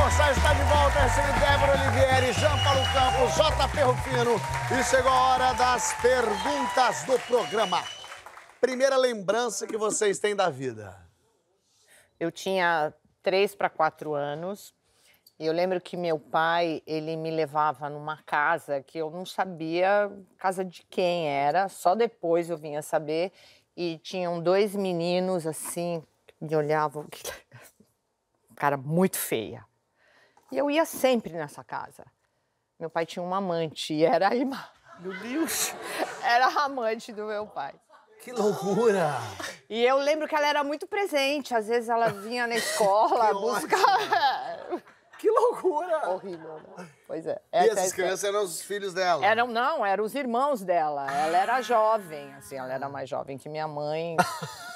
Borsari está de volta, é recebe Débora Olivieri, Jean Paulo Campos, J. Rufino. E chegou a hora das perguntas do programa. Primeira lembrança que vocês têm da vida? Eu tinha três para quatro anos. E eu lembro que meu pai, ele me levava numa casa que eu não sabia casa de quem era, só depois eu vinha saber. E tinham dois meninos assim, me olhavam, cara muito feia. E eu ia sempre nessa casa. Meu pai tinha uma amante e era a irmã. Meu Deus! Era a amante do meu pai. Que loucura! E eu lembro que ela era muito presente. Às vezes ela vinha na escola buscar. Que loucura! Horrível, né? Pois é. Essa, e essas é crianças eram os filhos dela? Eram, não, eram os irmãos dela. Ela era jovem, assim, ela era mais jovem que minha mãe.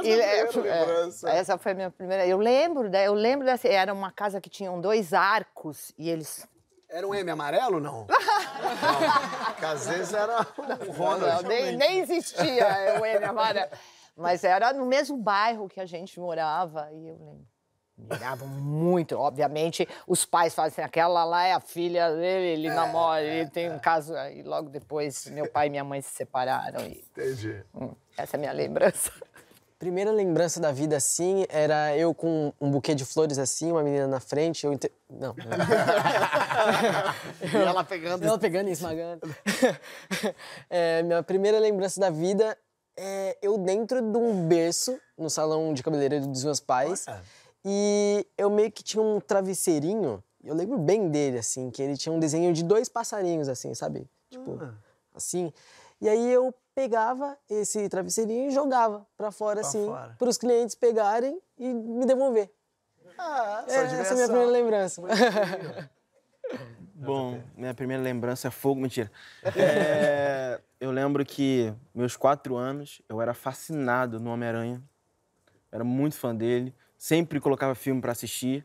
que essa, é, é, essa foi a minha primeira. Eu lembro, né? Eu lembro dessa. Era uma casa que tinham dois arcos e eles era um M amarelo, não? não. Que às vezes era um Ronald. Não, nem, nem, existia o M amarelo. Mas era no mesmo bairro que a gente morava, e eu lembro. Miravam muito, obviamente. Os pais falavam assim: aquela lá é a filha dele, ele é, namora, é, ele tem um é. caso. E logo depois, meu pai e minha mãe se separaram. E... Entendi. Hum, essa é a minha lembrança. Primeira lembrança da vida, assim, era eu com um buquê de flores, assim, uma menina na frente, eu... Não. E ela pegando... Ela pegando e esmagando. é, minha primeira lembrança da vida é eu dentro de um berço, no salão de cabeleireiro dos meus pais. Nossa. E eu meio que tinha um travesseirinho, eu lembro bem dele, assim, que ele tinha um desenho de dois passarinhos, assim, sabe? Tipo, ah. assim. E aí eu pegava esse travesseirinho e jogava para fora, pra assim, para os clientes pegarem e me devolver. Ah, é, essa é a minha primeira lembrança. Bom, minha primeira lembrança é fogo, mentira. É, eu lembro que, meus quatro anos, eu era fascinado no Homem-Aranha. Era muito fã dele sempre colocava filme para assistir.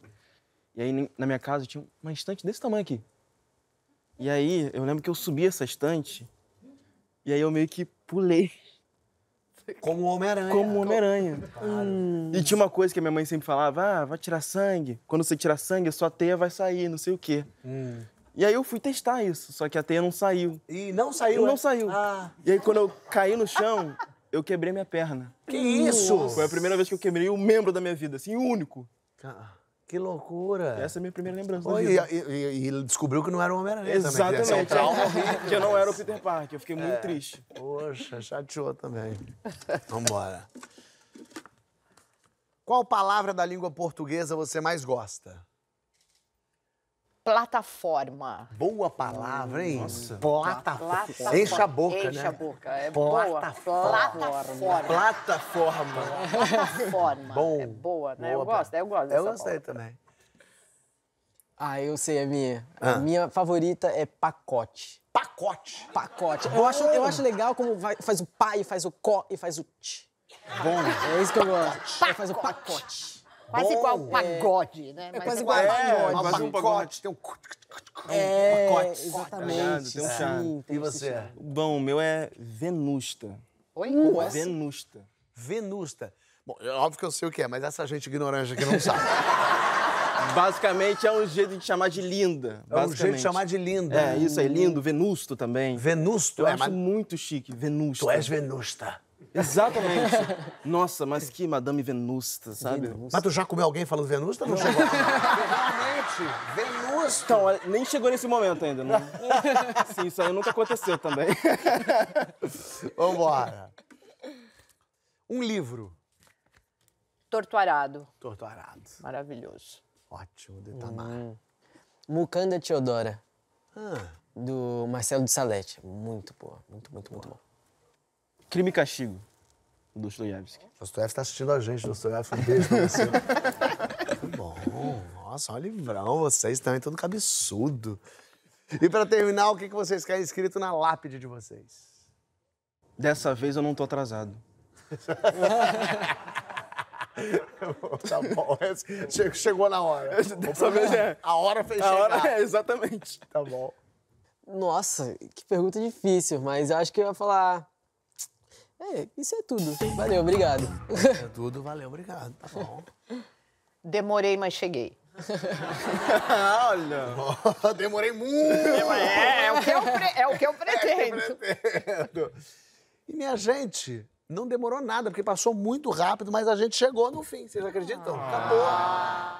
E aí na minha casa tinha uma estante desse tamanho aqui. E aí eu lembro que eu subi essa estante e aí eu meio que pulei. Como Homem-Aranha. Como Homem-Aranha. Hum. E tinha uma coisa que a minha mãe sempre falava: ah, vai tirar sangue. Quando você tirar sangue, a sua teia vai sair, não sei o quê. Hum. E aí eu fui testar isso, só que a teia não saiu. E não saiu? E não é? saiu. Ah. E aí quando eu caí no chão, eu quebrei minha perna. Que isso? Foi a primeira vez que eu quebrei um membro da minha vida, assim, o único. que loucura. Essa é a minha primeira lembrança da vida. E, e ele descobriu que não era o Homem-Aranha Exatamente. Também, que, é um que eu não era o Peter Parker, eu fiquei é. muito triste. Poxa, chateou também. Vambora. Qual palavra da língua portuguesa você mais gosta? plataforma. Boa palavra, hein? Nossa. Plataforma. Plata... Enche a boca, Enche né? Enche a boca. É plataforma. boa. Plataforma. Plataforma. Plataforma. Bom. É boa, né? Boa, eu gosto, eu gosto Eu gostei também. Ah, eu sei a minha. Ah. A minha favorita é pacote. Pacote? Pacote. Eu acho, eu acho legal como vai, faz o pai, faz o có e faz o t. Bom. É isso que eu gosto. Pacote. Faz o pacote. Quase igual pagode, né? É quase é igual pagode. É, quase um pagode. Tem um... É, pacote. Exatamente. Tá tem um charme. E você? Bom, o meu é Venusta. Oi? Hum, é? Venusta. Venusta. Bom, óbvio que eu sei o que é, mas essa gente ignorante aqui não sabe. Basicamente é um jeito de chamar de linda. É um jeito de chamar de linda. É, isso aí, lindo, venusto também. Venusto? Eu é, acho mas... muito chique, venusto. Tu és venusta. Exatamente. Nossa, mas que Madame Venusta, sabe? Venusta. Mas tu já comeu alguém falando Venusta? Não, não. chegou. Realmente, Venusta. Então, nem chegou nesse momento ainda. né? Sim, isso aí nunca aconteceu também. Vambora. Um livro. Tortuarado. Tortuarado. Maravilhoso. Ótimo, Detamar. Itamar. Hum. Mucanda Teodora. Ah. Do Marcelo de Salete. Muito boa, muito, muito, boa. muito bom. Crime e Castigo, do Dostoiévski. Dostoiévski está assistindo a gente, Dostoiévski. Um beijo pra você. que bom. Nossa, olha livrão, vocês também, tudo cabeçudo. E para terminar, o que vocês querem escrito na lápide de vocês? Dessa vez eu não tô atrasado. tá bom, chegou na hora. Dessa vez é. A hora fez a chegar. Hora é, exatamente. Tá bom. Nossa, que pergunta difícil, mas eu acho que eu ia falar é, isso é tudo. Valeu, obrigado. É tudo, valeu, obrigado. Tá bom. Demorei, mas cheguei. Olha! Demorei muito! É, é, é, o que eu pre- é, é o que eu pretendo. Pretendo. E minha gente, não demorou nada, porque passou muito rápido, mas a gente chegou no fim, vocês acreditam? Ah. Acabou.